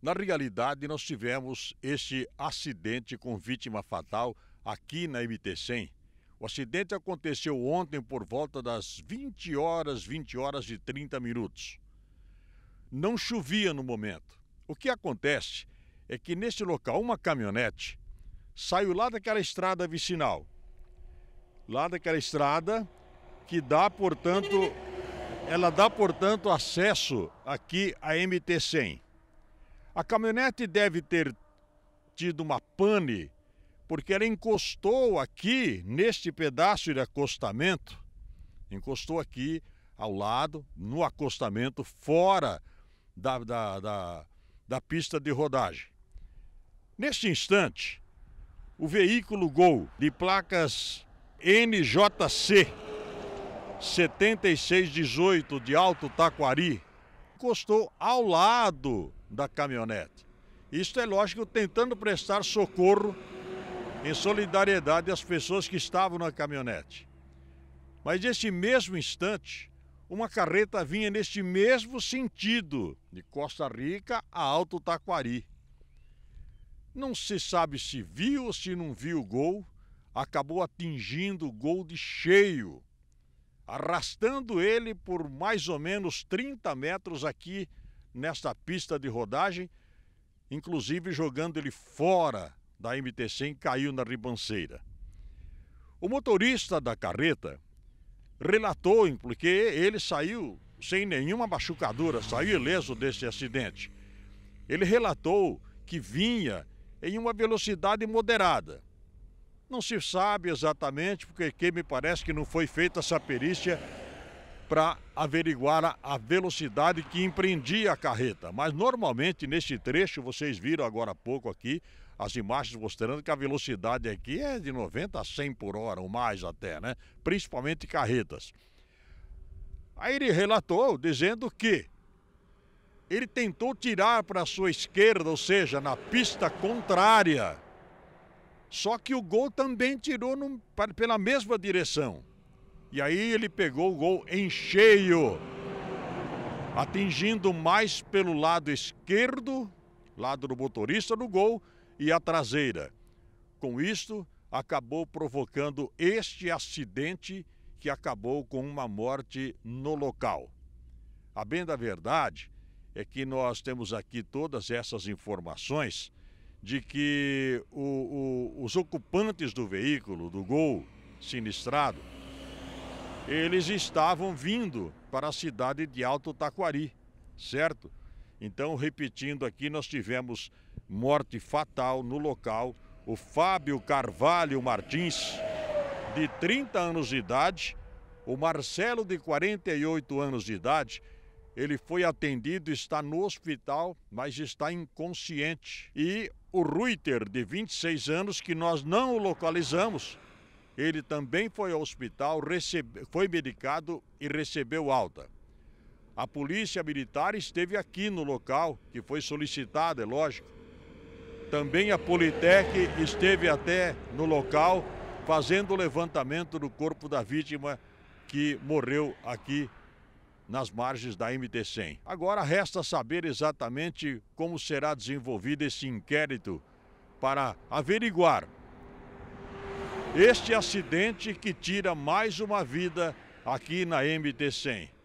Na realidade, nós tivemos este acidente com vítima fatal aqui na MT-100. O acidente aconteceu ontem por volta das 20 horas, 20 horas e 30 minutos. Não chovia no momento. O que acontece é que neste local uma caminhonete saiu lá daquela estrada vicinal. Lá daquela estrada que dá, portanto, ela dá, portanto, acesso aqui à MT-100. A caminhonete deve ter tido uma pane, porque ela encostou aqui, neste pedaço de acostamento, encostou aqui ao lado, no acostamento, fora da, da, da, da pista de rodagem. Neste instante, o veículo Gol de placas NJC 7618 de Alto Taquari encostou ao lado da caminhonete. Isto é lógico, tentando prestar socorro em solidariedade às pessoas que estavam na caminhonete. Mas neste mesmo instante, uma carreta vinha neste mesmo sentido, de Costa Rica a Alto Taquari. Não se sabe se viu ou se não viu o gol, acabou atingindo o gol de cheio, arrastando ele por mais ou menos 30 metros aqui nesta pista de rodagem, inclusive jogando ele fora da MT-100, caiu na ribanceira. O motorista da carreta relatou, porque ele saiu sem nenhuma machucadura, saiu ileso desse acidente. Ele relatou que vinha em uma velocidade moderada. Não se sabe exatamente, porque me parece que não foi feita essa perícia para averiguar a, velocidade que empreendia a carreta. Mas normalmente neste trecho, vocês viram agora há pouco aqui, as imagens mostrando que a velocidade aqui é de 90 a 100 por hora, ou mais até, né? Principalmente carretas. Aí ele relatou dizendo que ele tentou tirar para a sua esquerda, ou seja, na pista contrária. Só que o gol também tirou no, pela mesma direção. E aí ele pegou o gol em cheio, atingindo mais pelo lado esquerdo, lado do motorista do gol, e a traseira. Com isto, acabou provocando este acidente que acabou com uma morte no local. A bem da verdade é que nós temos aqui todas essas informações de que o, o, os ocupantes do veículo, do gol sinistrado, eles estavam vindo para a cidade de Alto Taquari, certo? Então, repetindo aqui, nós tivemos morte fatal no local. O Fábio Carvalho Martins, de 30 anos de idade, o Marcelo, de 48 anos de idade, ele foi atendido, está no hospital, mas está inconsciente. E o Ruiter, de 26 anos, que nós não o localizamos, ele também foi ao hospital, recebe, foi medicado e recebeu alta. A polícia militar esteve aqui no local, que foi solicitada, é lógico. Também a Politec esteve até no local, fazendo o levantamento do corpo da vítima que morreu aqui nas margens da MT-100. Agora resta saber exatamente como será desenvolvido esse inquérito para averiguar este acidente que tira mais uma vida aqui na MT-100.